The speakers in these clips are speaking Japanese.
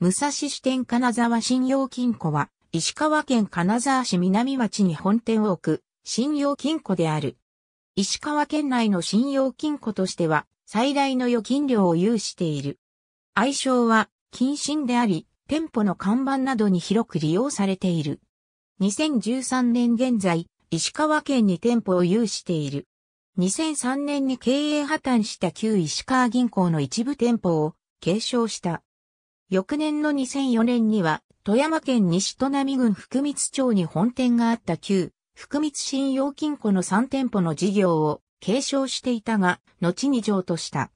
武蔵支店金沢信用金庫は、石川県金沢市南町に本店を置く、信用金庫である。石川県内の信用金庫としては、最大の預金量を有している。愛称は、金信であり、店舗の看板などに広く利用されている。2013年現在、石川県に店舗を有している。2003年に経営破綻した旧石川銀行の一部店舗を継承した。翌年の2004年には、富山県西都並郡福光町に本店があった旧、福光信用金庫の3店舗の事業を継承していたが、後に譲渡した。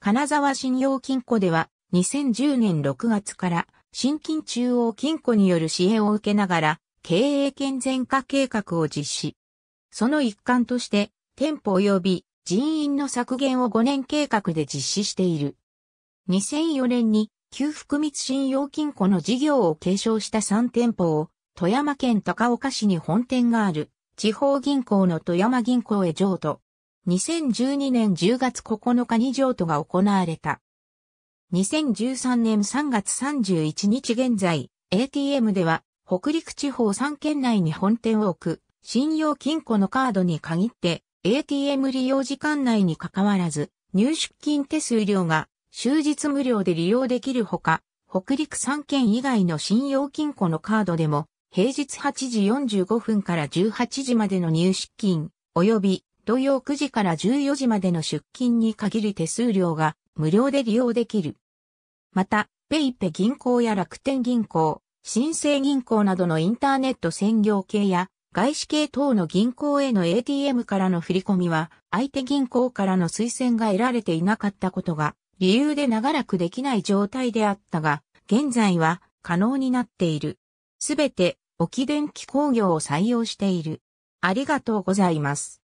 金沢信用金庫では、2010年6月から、新金中央金庫による支援を受けながら、経営健全化計画を実施。その一環として、店舗及び人員の削減を5年計画で実施している。2004年に旧福光信用金庫の事業を継承した3店舗を、富山県高岡市に本店がある、地方銀行の富山銀行へ譲渡。2012年10月9日に譲渡が行われた。2013年3月31日現在、ATM では、北陸地方3県内に本店を置く、信用金庫のカードに限って、ATM 利用時間内に関わらず、入出金手数料が終日無料で利用できるほか、北陸3県以外の信用金庫のカードでも、平日8時45分から18時までの入出金、及び土曜9時から14時までの出金に限り手数料が無料で利用できる。また、ペイペ銀行や楽天銀行、新生銀行などのインターネット専業系や外資系等の銀行への ATM からの振り込みは相手銀行からの推薦が得られていなかったことが理由で長らくできない状態であったが、現在は可能になっている。すべて、沖電機工業を採用している。ありがとうございます。